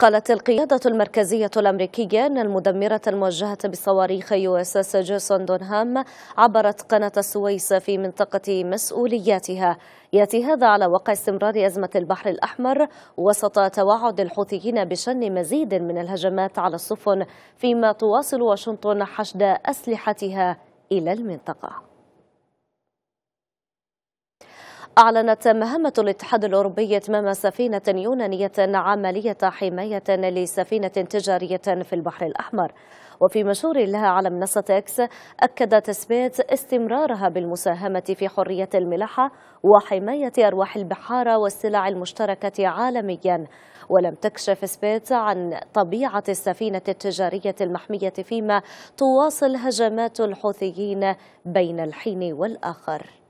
قالت القيادة المركزية الأمريكية أن المدمرة الموجهة بصواريخ يو اس اس جيسون دونهام عبرت قناة السويس في منطقة مسؤولياتها يأتي هذا على وقع استمرار أزمة البحر الأحمر وسط توعد الحوثيين بشن مزيد من الهجمات على السفن فيما تواصل واشنطن حشد أسلحتها إلى المنطقة أعلنت مهمة الاتحاد الأوروبي إتمام سفينة يونانية عملية حماية لسفينة تجارية في البحر الأحمر وفي مشهور لها على منصة إكس أكدت سبيت استمرارها بالمساهمة في حرية الملاحة وحماية أرواح البحارة والسلع المشتركة عالميا ولم تكشف سبيت عن طبيعة السفينة التجارية المحمية فيما تواصل هجمات الحوثيين بين الحين والآخر